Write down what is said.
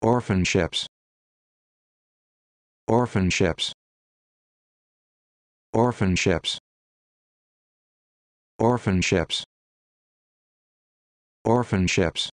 Orphan Orphan Orphan ships. ships. ships. Orphan ships. Orphan ships.